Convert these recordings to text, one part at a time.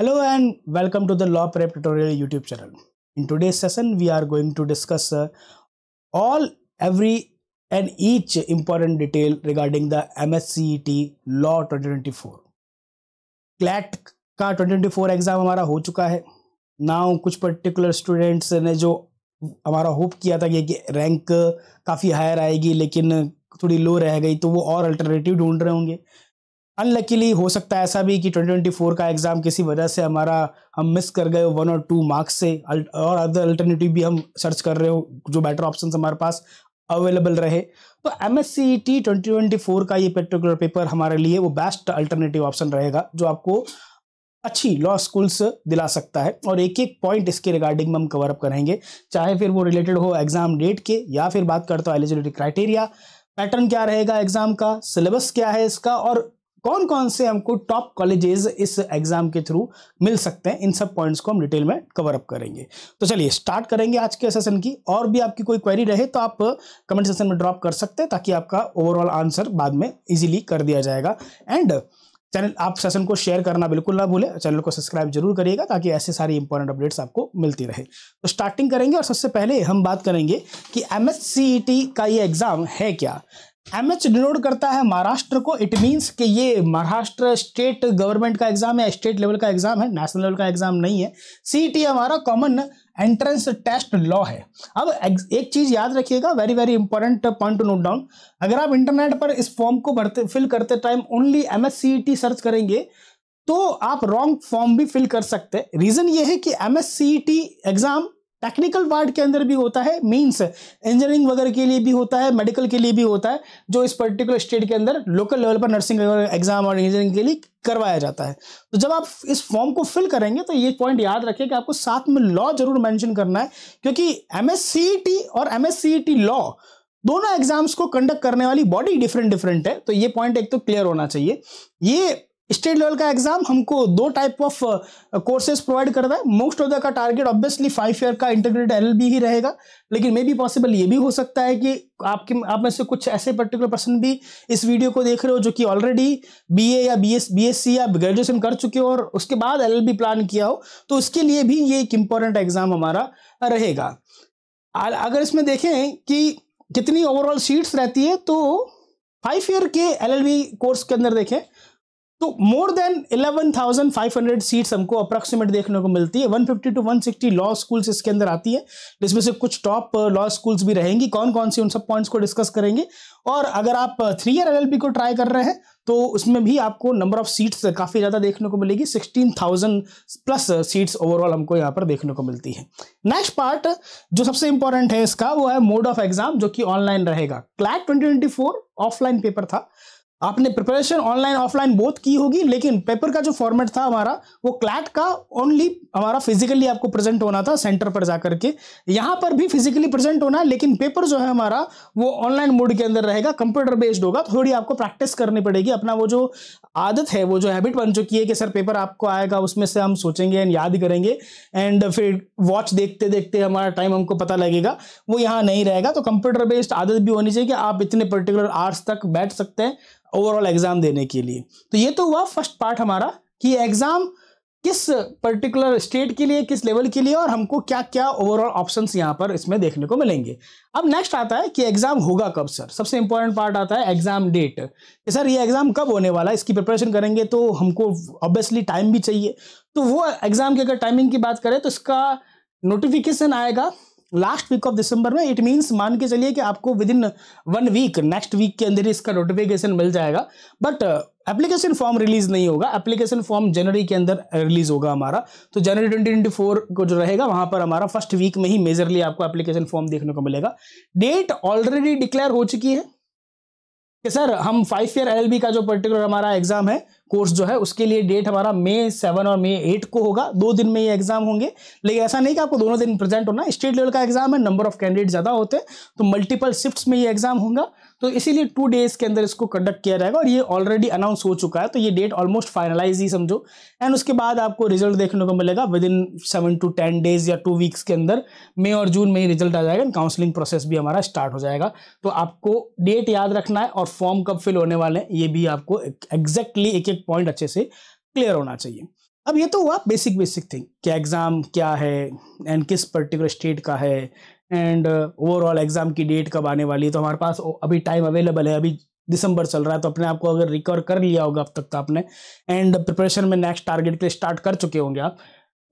Hello and welcome to the Law Prep Tutorial YouTube channel. In today's session, we are going to discuss uh, all, every and each important detail regarding the MSCET Law 2024. CLAT का 2024 exam हमारा हो चुका है now कुछ particular students ने जो हमारा hope किया था कि रैंक काफ़ी हायर आएगी लेकिन थोड़ी लो रह गई तो वो और अल्टरनेटिव ढूंढ रहे होंगे अनलकीली हो सकता है ऐसा भी कि 2024 का एग्ज़ाम किसी वजह से हमारा हम मिस कर गए वन और टू मार्क्स से और अदर अल्टरनेटिव भी हम सर्च कर रहे हो जो बेटर ऑप्शन हमारे पास अवेलेबल रहे तो M S C T twenty twenty four का ये पर्टिकुलर पेपर हमारे लिए वो बेस्ट अल्टरनेटिव ऑप्शन रहेगा जो आपको अच्छी लॉ स्कूल्स दिला सकता है और एक एक पॉइंट इसके रिगार्डिंग में हम कवर अप करेंगे चाहे फिर वो रिलेटेड हो एग्जाम डेट के या फिर बात करता हूँ एलिजिबिलिटी क्राइटेरिया पैटर्न क्या रहेगा एग्जाम का सिलेबस क्या है इसका और कौन कौन से हमको टॉप कॉलेजेस इस एग्जाम के थ्रू मिल सकते हैं इन सब पॉइंट्स को हम डिटेल में कवर अप करेंगे तो चलिए स्टार्ट करेंगे आज के सेशन की और भी आपकी कोई क्वेरी रहे तो आप कमेंट सेशन में ड्रॉप कर सकते हैं ताकि आपका ओवरऑल आंसर बाद में इजीली कर दिया जाएगा एंड चैनल आप सेशन को शेयर करना बिल्कुल ना भूलें चैनल को सब्सक्राइब जरूर करिएगा ताकि ऐसे सारी इंपॉर्टेंट अपडेट्स आपको मिलती रहे तो स्टार्टिंग करेंगे और सबसे पहले हम बात करेंगे कि एम e का ये एग्ज़ाम है क्या एम एच डिनोड करता है महाराष्ट्र को इट मीन्स कि ये महाराष्ट्र स्टेट गवर्नमेंट का एग्जाम है स्टेट लेवल का एग्जाम है नेशनल लेवल का एग्जाम नहीं है सी e हमारा कॉमन एंट्रेंस टेस्ट लॉ है अब एक चीज़ याद रखिएगा very very important point to note down अगर आप इंटरनेट पर इस फॉर्म को भरते फिल करते time only M S search करेंगे तो आप रॉन्ग फॉर्म भी फिल कर सकते रीज़न ये है कि M S exam technical ward के अंदर भी होता है मीन्स इंजीनियरिंग वगैरह के लिए भी होता है मेडिकल के लिए भी होता है जो इस पर्टिकुलर स्टेट के अंदर लोकल लेवल पर नर्सिंग एग्जाम और इंजीनियरिंग के लिए करवाया जाता है तो जब आप इस फॉर्म को फिल करेंगे तो ये पॉइंट याद रखें कि आपको साथ में लॉ जरूर मैंशन करना है क्योंकि एम e और एम लॉ e दोनों एग्जाम्स को कंडक्ट करने वाली बॉडी डिफरेंट डिफरेंट है तो ये पॉइंट एक तो क्लियर होना चाहिए ये स्टेट लेवल का एग्जाम हमको दो टाइप ऑफ कोर्सेज प्रोवाइड कर रहा है मोस्ट ऑफ द का टारगेट ऑब्वियसली फाइव ईयर का इंटरग्रेट एल ही रहेगा लेकिन मे बी पॉसिबल ये भी हो सकता है कि आपके आप में से कुछ ऐसे पर्टिकुलर पर्सन भी इस वीडियो को देख रहे हो जो कि ऑलरेडी ए या एस बीएससी या ग्रेजुएशन कर चुके हो और उसके बाद एल प्लान किया हो तो उसके लिए भी ये एक इम्पोर्टेंट एग्जाम हमारा रहेगा अगर इसमें देखें कि कितनी ओवरऑल सीट्स रहती है तो फाइव ईयर के एलएलबी कोर्स के अंदर देखें तो मोर देन 11,500 सीट्स हमको अप्रोक्सीमेट देखने को मिलती है 150 टू 160 लॉ स्कूल्स इसके अंदर आती है जिसमें से कुछ टॉप लॉ स्कूल्स भी रहेंगी कौन कौन सी उन सब पॉइंट्स को डिस्कस करेंगे और अगर आप थ्री ईयर एल को ट्राई कर रहे हैं तो उसमें भी आपको नंबर ऑफ सीट्स काफ़ी ज़्यादा देखने को मिलेगी 16,000 प्लस सीट्स ओवरऑल हमको यहाँ पर देखने को मिलती है नेक्स्ट पार्ट जो सबसे इंपॉर्टेंट है इसका वो है मोड ऑफ एग्जाम जो कि ऑनलाइन रहेगा क्लैट 2024 ऑफलाइन पेपर था आपने प्रिपरेशन ऑनलाइन ऑफलाइन बहुत की होगी लेकिन पेपर का जो फॉर्मेट था हमारा वो क्लैट का ओनली हमारा फिजिकली आपको प्रेजेंट होना था सेंटर पर जाकर के यहाँ पर भी फिजिकली प्रेजेंट होना है लेकिन पेपर जो है हमारा वो ऑनलाइन मोड के अंदर रहेगा कंप्यूटर बेस्ड होगा तो थोड़ी आपको प्रैक्टिस करनी पड़ेगी अपना वो जो आदत है वो जो हैबिट बन चुकी है कि सर पेपर आपको आएगा उसमें से हम सोचेंगे एंड याद करेंगे एंड फिर वॉच देखते देखते हमारा टाइम हमको पता लगेगा वो यहाँ नहीं रहेगा तो कंप्यूटर बेस्ड आदत भी होनी चाहिए कि आप इतने पर्टिकुलर आर्ट्स तक बैठ सकते हैं ओवरऑल एग्जाम देने के लिए तो ये तो हुआ फर्स्ट पार्ट हमारा कि एग्जाम किस पर्टिकुलर स्टेट के लिए किस लेवल के लिए और हमको क्या क्या ओवरऑल ऑप्शंस यहाँ पर इसमें देखने को मिलेंगे अब नेक्स्ट आता है कि एग्जाम होगा कब सर सबसे इंपॉर्टेंट पार्ट आता है एग्जाम डेट कि सर ये एग्जाम कब होने वाला है इसकी प्रिपरेशन करेंगे तो हमको ऑब्वियसली टाइम भी चाहिए तो वो एग्जाम की अगर टाइमिंग की बात करें तो इसका नोटिफिकेशन आएगा लास्ट वीक ऑफ दिसंबर में इट मीन्स मान के चलिए कि आपको within one week next week के अंदर ही इसका नोटिफिकेशन मिल जाएगा बट एप्लीकेशन फॉर्म रिलीज नहीं होगा एप्लीकेशन फॉर्म जनवरी के अंदर रिलीज होगा हमारा तो जनवरी 2024 को जो रहेगा वहां पर हमारा फर्स्ट वीक में ही मेजरली आपको एप्लीकेशन फॉर्म देखने को मिलेगा डेट ऑलरेडी डिक्लेयर हो चुकी है कि सर हम फाइव ईयर एल का जो पर्टिकुलर हमारा एग्जाम है कोर्स जो है उसके लिए डेट हमारा मे सेवन और मे एट को होगा दो दिन में ये एग्जाम होंगे लेकिन ऐसा नहीं कि आपको दोनों दिन प्रेजेंट होना स्टेट लेवल का एग्जाम है नंबर ऑफ कैंडिडेट ज़्यादा होते हैं तो मल्टीपल शिफ्ट में ये एग्जाम होगा तो इसीलिए टू डेज के अंदर इसको कंडक्ट किया जाएगा और ये ऑलरेडी अनाउंस हो चुका है तो ये डेट ऑलमोस्ट फाइनलाइज ही समझो एंड उसके बाद आपको रिजल्ट देखने को मिलेगा within seven to ten days या टू वीक्स के अंदर मई और जून में ही रिजल्ट आ जाएगा काउंसलिंग प्रोसेस भी हमारा स्टार्ट हो जाएगा तो आपको डेट याद रखना है और फॉर्म कब फिल होने वाले हैं ये भी आपको एग्जैक्टली एक एक पॉइंट अच्छे से क्लियर होना चाहिए अब ये तो हुआ बेसिक बेसिक थिंग क्या एग्ज़ाम क्या है एंड किस पर्टिकुलर स्टेट का है एंड ओवरऑल एग्ज़ाम की डेट कब आने वाली है तो हमारे पास अभी टाइम अवेलेबल है अभी दिसंबर चल रहा है तो अपने आप को अगर रिकवर कर लिया होगा अब तक तो आपने एंड प्रिपरेशन में नेक्स्ट टारगेट के लिए स्टार्ट कर चुके होंगे आप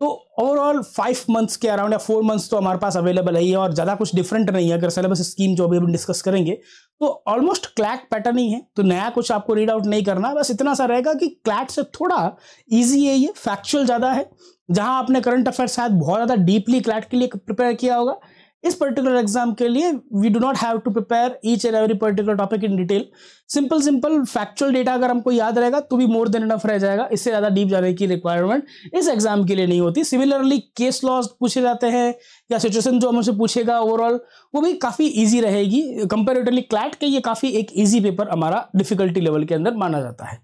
तो ओवरऑल फाइव मंथ्स के अराउंड या फोर मंथ्स तो हमारे पास अवेलेबल है और ज़्यादा कुछ डिफरेंट नहीं है अगर सिलेबस स्कीम जो अभी हम डिस्कस करेंगे तो ऑलमोस्ट क्लैट पैटर्न ही है तो नया कुछ आपको रीड आउट नहीं करना बस इतना सा रहेगा कि क्लैट से थोड़ा ईजी है ये फैक्चुअल ज़्यादा है जहाँ आपने करंट अफेयर शायद बहुत ज़्यादा डीपली क्लैट के लिए प्रिपेयर किया होगा इस पर्टिकुलर एग्जाम के लिए we do not have to prepare each and every particular topic in detail simple simple factual data अगर हमको याद रहेगा तो भी मोर देन इनफ रह जाएगा इससे ज़्यादा डीप जाने की रिक्वायरमेंट इस एग्जाम के लिए नहीं होती सिमिलरली केस लॉज पूछे जाते हैं या सिचुएशन जो हमसे पूछेगा ओवरऑल वो भी काफ़ी ईजी रहेगी कंपेरेटिवली क्लैट के ये काफ़ी एक ईजी पेपर हमारा डिफिकल्टी लेवल के अंदर माना जाता है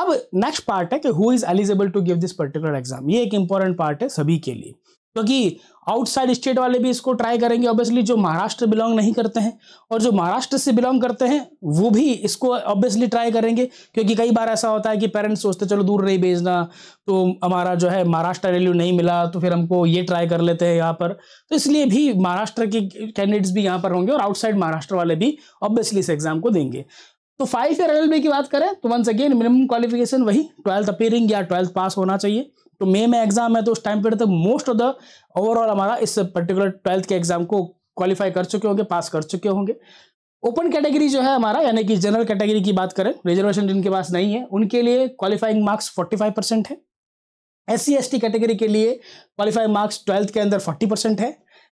अब नेक्स्ट पार्ट है कि who is eligible to give this particular exam ये एक इंपॉर्टेंट पार्ट है सभी के लिए क्योंकि आउटसाइड स्टेट वाले भी इसको ट्राई करेंगे ऑब्वियसली जो महाराष्ट्र बिलोंग नहीं करते हैं और जो महाराष्ट्र से बिलोंग करते हैं वो भी इसको ऑब्वियसली ट्राई करेंगे क्योंकि कई बार ऐसा होता है कि पेरेंट्स सोचते चलो दूर नहीं भेजना तो हमारा जो है महाराष्ट्र रेलवे नहीं मिला तो फिर हमको ये ट्राई कर लेते हैं यहाँ पर तो इसलिए भी महाराष्ट्र के कैंडिडेट्स भी यहाँ पर होंगे और आउटसाइड महाराष्ट्र वाले भी ऑब्वियसली इस एग्जाम को देंगे तो फाइव ईयर एल की बात करें तो वंस अगेन मिनिमम क्वालिफिकेशन वही ट्वेल्थ अपेयरिंग या ट्वेल्थ पास होना चाहिए तो मे में एग्जाम है तो उस टाइम पीरियड तक मोस्ट ऑफ द ओवरऑल हमारा इस पर्टिकुलर ट्वेल्थ के एग्जाम को क्वालिफाई कर चुके होंगे पास कर चुके होंगे ओपन कैटेगरी जो है हमारा यानी कि जनरल कैटेगरी की बात करें रिजर्वेशन जिनके पास नहीं है उनके लिए क्वालिफाइंग मार्क्स 45 परसेंट है एस सी कैटेगरी के लिए क्वालिफाइंग मार्क्स ट्वेल्थ के अंदर फोर्टी परसेंट है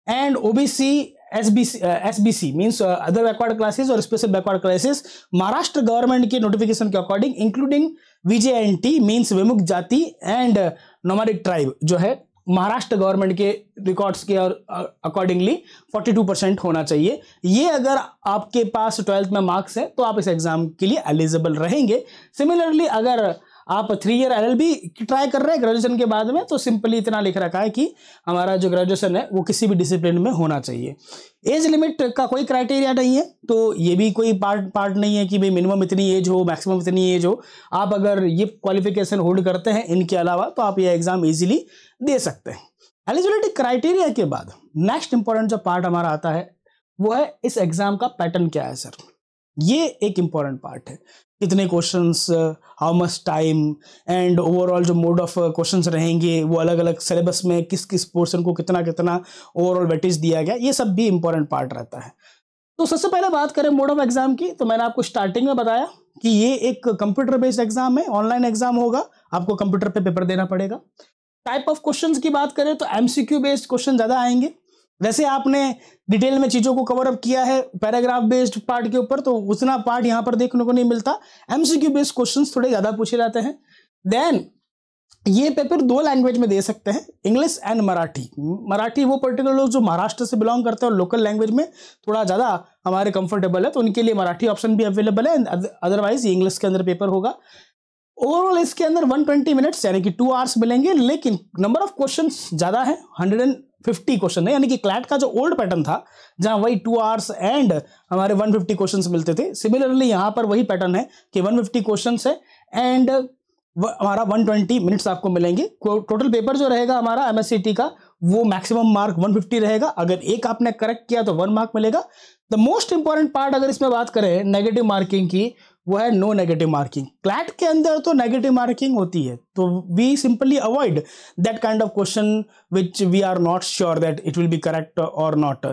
and OBC S B C S B C means other backward classes और special backward classes Maharashtra government की नोटिफिकेशन के according including N T means विमुख जाति एंड नोमारिक ट्राइब जो है महाराष्ट्र गवर्नमेंट के रिकॉर्ड्स के और अकॉर्डिंगली 42 परसेंट होना चाहिए ये अगर आपके पास ट्वेल्थ में मार्क्स हैं तो आप इस एग्ज़ाम के लिए एलिजिबल रहेंगे सिमिलरली अगर आप थ्री ईयर एल ट्राई कर रहे हैं ग्रेजुएशन के बाद में तो सिंपली इतना लिख रखा है कि हमारा जो ग्रेजुएशन है वो किसी भी डिसिप्लिन में होना चाहिए एज लिमिट का कोई क्राइटेरिया नहीं है तो ये भी कोई पार्ट पार्ट नहीं है कि भाई मिनिमम इतनी एज हो मैक्सिमम इतनी एज हो आप अगर ये क्वालिफिकेशन होल्ड करते हैं इनके अलावा तो आप ये एग्ज़ाम ईजिली दे सकते हैं एलिजिबिलिटी क्राइटेरिया के बाद नेक्स्ट इंपॉर्टेंट जो पार्ट हमारा आता है वो है इस एग्ज़ाम का पैटर्न क्या है सर ये एक इंपॉर्टेंट पार्ट है कितने questions how much time and overall जो मोड ऑफ क्वेश्चंस रहेंगे वो अलग अलग सिलेबस में किस किस पोर्शन को कितना कितना ओवरऑल वेटेज दिया गया ये सब भी इंपॉर्टेंट पार्ट रहता है तो सबसे पहले बात करें मोड ऑफ एग्ज़ाम की तो मैंने आपको स्टार्टिंग में बताया कि ये एक कंप्यूटर बेस्ड एग्जाम है ऑनलाइन एग्जाम होगा आपको कंप्यूटर पे पेपर देना पड़ेगा टाइप ऑफ क्वेश्चंस की बात करें तो एमसीक्यू बेस्ड क्वेश्चन ज़्यादा आएंगे वैसे आपने डिटेल में चीज़ों को कवर अप किया है पैराग्राफ बेस्ड पार्ट के ऊपर तो उतना पार्ट यहां पर देखने को नहीं मिलता एमसीक्यू बेस्ड क्वेश्चन थोड़े ज़्यादा पूछे जाते हैं देन ये पेपर दो लैंग्वेज में दे सकते हैं इंग्लिश एंड मराठी मराठी वो पर्टिकुलर लोग जो महाराष्ट्र से बिलोंग करते हैं और लोकल लैंग्वेज में थोड़ा ज़्यादा हमारे कंफर्टेबल है तो उनके लिए मराठी ऑप्शन भी अवेलेबल है अदरवाइज इंग्लिश के अंदर पेपर होगा ओवरऑल इसके अंदर 120 मिनट्स यानी कि टू आवर्स मिलेंगे लेकिन नंबर ऑफ क्वेश्चन ज़्यादा है हंड्रेड एंड फिफ्टी क्वेश्चन है यानी कि क्लैट का जो ओल्ड पैटर्न था जहां वही टू आवर्स एंड हमारे वन फिफ्टी क्वेश्चन मिलते थे सिमिलरली यहां पर वही पैटर्न है कि वन फिफ्टी क्वेश्चन है एंड हमारा वन ट्वेंटी मिनट्स आपको मिलेंगे टोटल तो पेपर जो रहेगा हमारा एमएससीटी का वो मैक्सिमम मार्क 150 रहेगा अगर एक आपने करेक्ट किया तो वन मार्क मिलेगा द मोस्ट इंपॉर्टेंट पार्ट अगर इसमें बात करें नेगेटिव मार्किंग की वो है नो नेगेटिव मार्किंग क्लैट के अंदर तो नेगेटिव मार्किंग होती है तो we simply avoid that kind of question which we are not sure that it will be correct और नॉट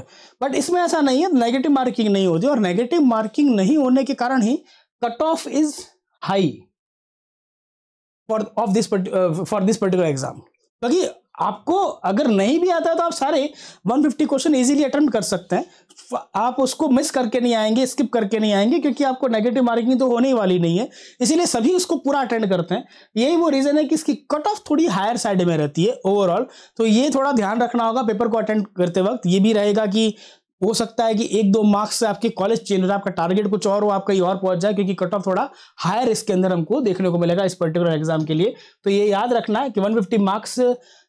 बट इसमें ऐसा नहीं है नेगेटिव मार्किंग नहीं होती और नेगेटिव मार्किंग नहीं होने के कारण ही cut off is high for of this for this particular exam क्योंकि आपको अगर नहीं भी आता है तो आप सारे 150 फिफ्टी क्वेश्चन ईजिली अटेम्प्ट कर सकते हैं आप उसको मिस करके नहीं आएंगे स्किप करके नहीं आएंगे क्योंकि आपको नेगेटिव मार्किंग तो होने वाली नहीं है इसीलिए सभी उसको पूरा अटेंड करते हैं यही वो रीज़न है कि इसकी कट ऑफ थोड़ी हायर साइड में रहती है ओवरऑल तो ये थोड़ा ध्यान रखना होगा पेपर को अटेंड करते वक्त ये भी रहेगा कि हो सकता है कि एक दो मार्क्स से आपके कॉलेज चेंज हो आपका टारगेट कुछ और हो आप कहीं और पहुंच जाए क्योंकि कट ऑफ थोड़ा हायर इसके अंदर हमको देखने को मिलेगा इस पर्टिकुलर एग्जाम के लिए तो ये याद रखना है कि 150 मार्क्स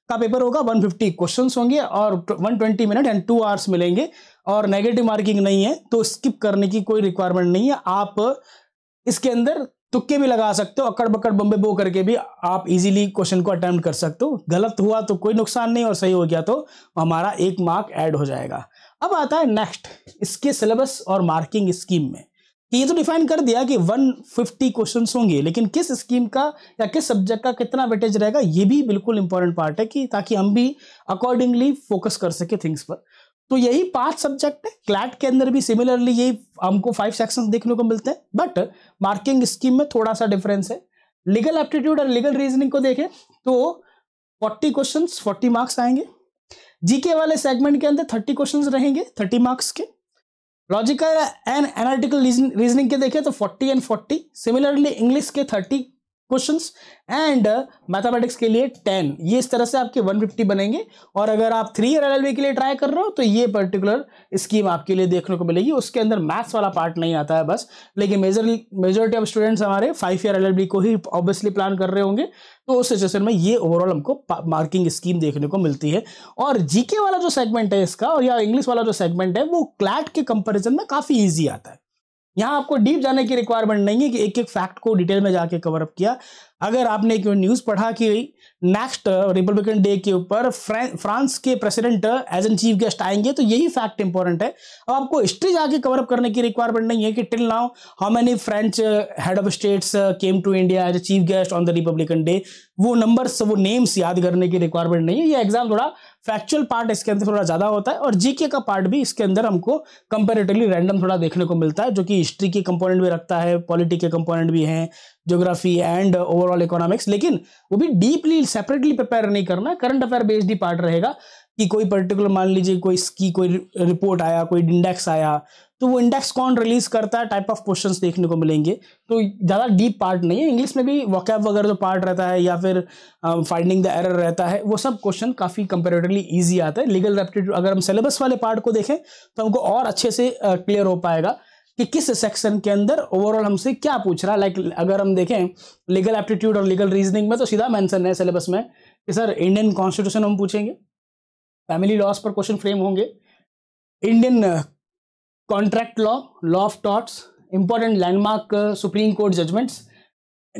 का पेपर होगा 150 क्वेश्चन होंगे और 120 मिनट एंड टू आवर्स मिलेंगे और नेगेटिव मार्किंग नहीं है तो स्किप करने की कोई रिक्वायरमेंट नहीं है आप इसके अंदर तुक्के भी लगा सकते हो अकड़ बकड़ बम्बे बो करके भी आप इजीली क्वेश्चन को अटेम्प्ट कर सकते हो गलत हुआ तो कोई नुकसान नहीं और सही हो गया तो हमारा एक मार्क ऐड हो जाएगा अब आता है नेक्स्ट इसके सिलेबस और मार्किंग स्कीम में कि ये तो डिफाइन कर दिया कि 150 क्वेश्चंस होंगे लेकिन किस स्कीम का या किस सब्जेक्ट का कितना वेटेज रहेगा ये भी बिल्कुल इंपॉर्टेंट पार्ट है कि ताकि हम भी अकॉर्डिंगली फोकस कर सके थिंग्स पर तो यही पांच सब्जेक्ट है क्लैट के अंदर भी सिमिलरली यही हमको फाइव सेक्शंस देखने को मिलते हैं बट मार्किंग स्कीम में थोड़ा सा डिफरेंस है लीगल एप्टीट्यूड और लीगल रीजनिंग को देखें तो फोर्टी क्वेश्चन फोर्टी मार्क्स आएंगे जीके वाले सेगमेंट के अंदर थर्टी क्वेश्चन रहेंगे थर्टी मार्क्स के लॉजिकल एंड एनालिटिकल रीजनिंग के देखें तो 40 एंड 40 सिमिलरली इंग्लिश के थर्टी क्वेश्चन एंड मैथमेटिक्स के लिए टेन ये इस तरह से आपके फिफ्टी बनेंगे और अगर आप थ्री ईयर एल के लिए ट्राई कर रहे हो तो ये पर्टिकुलर स्कीम आपके लिए देखने को मिलेगी उसके अंदर मैथ्स वाला पार्ट नहीं आता है बस लेकिन मेजर मेजोरिटी ऑफ स्टूडेंट्स हमारे फाइव ईयर एल को ही ऑब्वियसली प्लान कर रहे होंगे तो उस सिचुएशन में ये ओवरऑल हमको मार्किंग स्कीम देखने को मिलती है और जीके वाला जो सेगमेंट है इसका और या इंग्लिश वाला जो सेगमेंट है वो क्लैट के कंपेरिजन में काफ़ी ईजी आता है यहाँ आपको डीप जाने की रिक्वायरमेंट नहीं है कि एक एक फैक्ट को डिटेल में जाके कवर अप किया अगर आपने एक न्यूज़ पढ़ा कि नेक्स्ट रिपब्लिकन डे के ऊपर फ्रांस के president as an chief guest आएंगे तो यही फैक्ट इंपॉर्टेंट है अब आपको हिस्ट्री जाके कवर अप करने की रिक्वायरमेंट नहीं है कि till now how many French head of states came to India as a chief guest on the republican day वो नंबर्स वो नेम्स याद करने की रिक्वायरमेंट नहीं है ये एग्जाम थोड़ा फैक्चुअल पार्ट इसके अंदर थोड़ा ज़्यादा होता है और जीके का पार्ट भी इसके अंदर हमको कंपेरेटिवली रैंडम थोड़ा देखने को मिलता है जो कि हिस्ट्री के कंपोनेंट भी रखता है पॉलिटी के कंपोनेंट भी हैं ज्योग्राफी एंड ओवरऑल इकोनॉमिक्स लेकिन वो भी डीपली सेपरेटली प्रिपेयर नहीं करना करंट अफेयर बेस्ड ही पार्ट रहेगा कि कोई पर्टिकुलर मान लीजिए कोई इसकी कोई रिपोर्ट आया कोई इंडेक्स आया तो वो इंडेक्स कौन रिलीज करता है टाइप ऑफ क्वेश्चंस देखने को मिलेंगे तो ज़्यादा डीप पार्ट नहीं है इंग्लिश में भी वॉकैप वगैरह जो पार्ट रहता है या फिर फाइंडिंग द एरर रहता है वो सब क्वेश्चन काफ़ी कंपेरेटिवली ईजी आता है लीगल रेप्टिट्यूड अगर हम सिलेबस वाले पार्ट को देखें तो हमको और अच्छे से क्लियर uh, हो पाएगा कि किस सेक्शन के अंदर ओवरऑल हमसे क्या पूछ रहा है लाइक अगर हम देखें लीगल एप्टीट्यूड और लीगल रीजनिंग में तो सीधा मैंसन है सिलेबस में कि सर इंडियन कॉन्स्टिट्यूशन हम पूछेंगे फैमिली लॉस पर क्वेश्चन फ्रेम होंगे Indian contract law law of torts important landmark supreme court judgments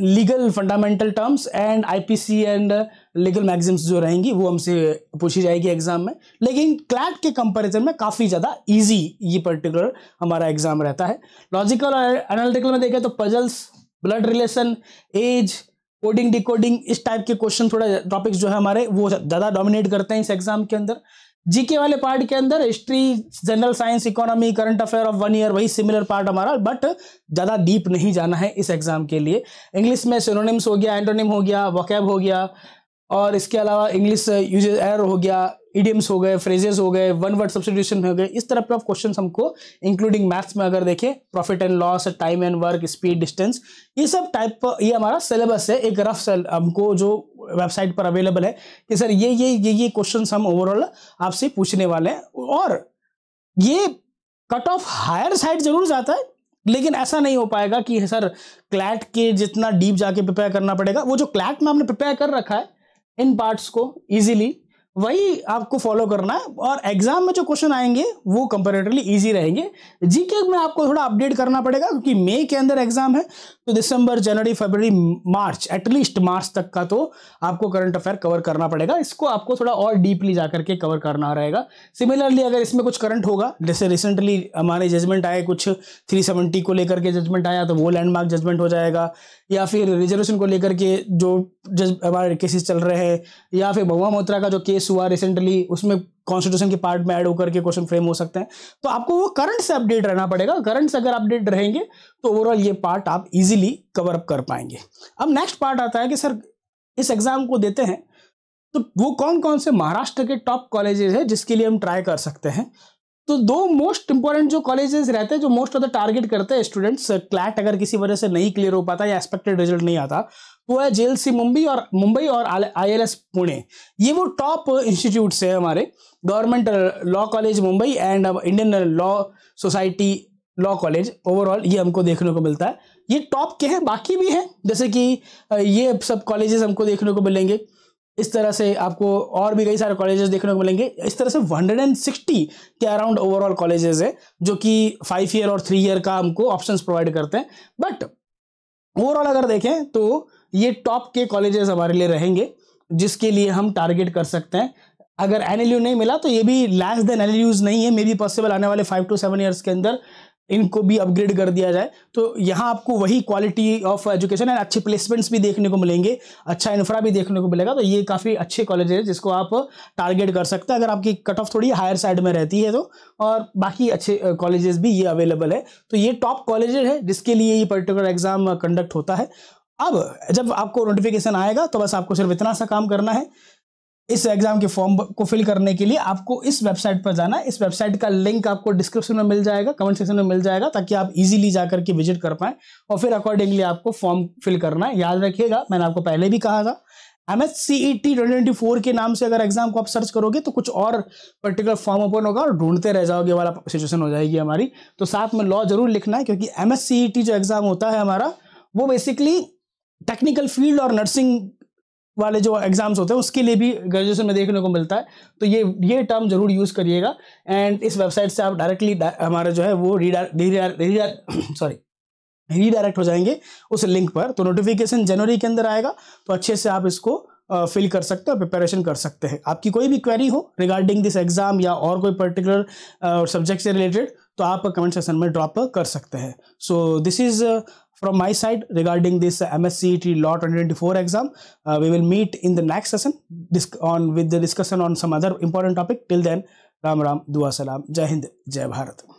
legal fundamental terms and IPC and legal maxims जो रहेंगी वो हमसे पूछी जाएगी एग्जाम में लेकिन क्लैट के कंपैरिजन में काफ़ी ज़्यादा इजी ये पर्टिकुलर हमारा एग्जाम रहता है लॉजिकल और एनालिटिकल में देखें तो puzzles blood relation as coding decoding इस टाइप के क्वेश्चन थोड़ा टॉपिक्स जो है हमारे वो ज़्यादा डोमिनेट करते हैं इस एग्जाम के अंदर जीके वाले पार्ट के अंदर history general science economy current affair of one year वही सिमिलर पार्ट हमारा बट ज़्यादा डीप नहीं जाना है इस एग्जाम के लिए इंग्लिश में सिनोनिम्स हो गया एंटोनिम हो गया वॉकैब हो गया और इसके अलावा इंग्लिश यूज एयर हो गया इडियम्स हो गए फ्रेजेस हो गए वन वर्ड सब्सिट्यूशन हो गए इस तरह के ऑफ क्वेश्चन हमको इंक्लूडिंग मैथ्स में अगर देखें profit and loss time and work speed distance ये सब टाइप ये हमारा सिलेबस है एक रफ हमको जो वेबसाइट पर अवेलेबल है कि सर ये ये ये ये क्वेश्चन हम ओवरऑल आपसे पूछने वाले हैं और ये कट ऑफ हायर साइड जरूर जाता है लेकिन ऐसा नहीं हो पाएगा कि सर क्लैट के जितना डीप जाके प्रिपेयर करना पड़ेगा वो जो क्लैट में हमने प्रिपेयर कर रखा है इन पार्ट्स को इजीली वही आपको फॉलो करना है और एग्जाम में जो क्वेश्चन आएंगे वो कंपेरेटिवली इजी रहेंगे जीके में आपको थोड़ा अपडेट करना पड़ेगा क्योंकि मई के अंदर एग्जाम है तो दिसंबर जनवरी फरवरी मार्च एटलीस्ट मार्च तक का तो आपको करंट अफेयर कवर करना पड़ेगा इसको आपको थोड़ा और डीपली जाकर के कवर करना रहेगा सिमिलरली अगर इसमें कुछ करंट होगा जैसे रिसेंटली हमारे जजमेंट आए कुछ थ्री को लेकर के जजमेंट आया तो वो लैंडमार्क जजमेंट हो जाएगा या फिर रिजर्वेशन को लेकर के जो हमारे केसेस चल रहे हैं या फिर भगवा मोहत्रा का जो केस हुआ रिसेंटली उसमें कॉन्स्टिट्यूशन के पार्ट में ऐड होकर के क्वेश्चन फ्रेम हो सकते हैं तो आपको वो करंट से अपडेट रहना पड़ेगा करंट से अगर अपडेट रहेंगे तो ओवरऑल ये पार्ट आप इजिली कवर अप कर पाएंगे अब नेक्स्ट पार्ट आता है कि सर इस एग्ज़ाम को देते हैं तो वो कौन कौन से महाराष्ट्र के टॉप कॉलेजेस हैं जिसके लिए हम ट्राई कर सकते हैं तो दो मोस्ट इंपॉर्टेंट जो कॉलेजेस रहते हैं जो मोस्ट ऑफ द टारगेट करते हैं स्टूडेंट्स क्लैट अगर किसी वजह से नहीं क्लियर हो पाता या एक्सपेक्टेड रिजल्ट नहीं आता वो है जेएलसी मुंबई और मुंबई और आई पुणे ये वो टॉप इंस्टीट्यूट्स हैं हमारे government law college Mumbai and Indian law society law college overall ये हमको देखने को मिलता है ये टॉप के हैं बाकी भी हैं जैसे कि uh, ये सब कॉलेजेस हमको देखने को मिलेंगे इस तरह से आपको और भी कई सारे कॉलेजेस देखने को मिलेंगे इस तरह से 160 के अराउंड ओवरऑल कॉलेजेस है जो कि फाइव ईयर और थ्री ईयर का हमको ऑप्शंस प्रोवाइड करते हैं बट ओवरऑल अगर देखें तो ये टॉप के कॉलेजेस हमारे लिए रहेंगे जिसके लिए हम टारगेट कर सकते हैं अगर एन नहीं मिला तो ये भी लैस देन एन नहीं है मे बी पॉसिबल आने वाले फाइव टू सेवन ईयर्स के अंदर इनको भी अपग्रेड कर दिया जाए तो यहाँ आपको वही क्वालिटी ऑफ एजुकेशन एंड अच्छे प्लेसमेंट्स भी देखने को मिलेंगे अच्छा इन्फ्रा भी देखने को मिलेगा तो ये काफ़ी अच्छे कॉलेज है जिसको आप टारगेट कर सकते हैं अगर आपकी कट ऑफ थोड़ी हायर साइड में रहती है तो और बाकी अच्छे कॉलेजेस भी ये अवेलेबल है तो ये टॉप कॉलेज है जिसके लिए ये पर्टिकुलर एग्जाम कंडक्ट होता है अब जब आपको नोटिफिकेशन आएगा तो बस आपको सिर्फ इतना सा काम करना है इस एग्ज़ाम के फॉर्म को फिल करने के लिए आपको इस वेबसाइट पर जाना इस वेबसाइट का लिंक आपको डिस्क्रिप्शन में मिल जाएगा कमेंट सेक्शन में मिल जाएगा ताकि आप इजीली जाकर के विजिट कर पाए और फिर अकॉर्डिंगली आपको फॉर्म फिल करना है याद रखिएगा मैंने आपको पहले भी कहा था M H C E T twenty twenty four के नाम से अगर एग्जाम को आप सर्च करोगे तो कुछ और पर्टिकुलर फॉर्म ओपन होगा और ढूंढते रह जाओगे वाला सिचुएशन हो जाएगी हमारी तो साथ में लॉ जरूर लिखना है क्योंकि M S C E T जो एग्ज़ाम होता है हमारा वो बेसिकली टेक्निकल फील्ड और नर्सिंग वाले जो एग्जाम्स होते हैं उसके लिए भी ग्रेजुएशन में देखने को मिलता है तो ये ये टर्म जरूर यूज़ करिएगा एंड इस वेबसाइट से आप डायरेक्टली हमारा जो है वो रीडायरेक्ट सॉरी रीडायरेक्ट हो जाएंगे उस लिंक पर तो नोटिफिकेशन जनवरी के अंदर आएगा तो अच्छे से आप इसको फिल कर सकते हैं और प्रिपरेशन कर सकते हैं आपकी कोई भी क्वेरी हो रिगार्डिंग दिस एग्ज़ाम या और कोई पर्टिकुलर सब्जेक्ट से रिलेटेड तो आप कमेंट सेक्शन में ड्रॉप कर सकते हैं so this is from my side regarding this M S C T law twenty twenty four exam we will meet in the next session on with discussion on some other important topic till then Ram Ram दुआ सलाम जय हिंद जय भारत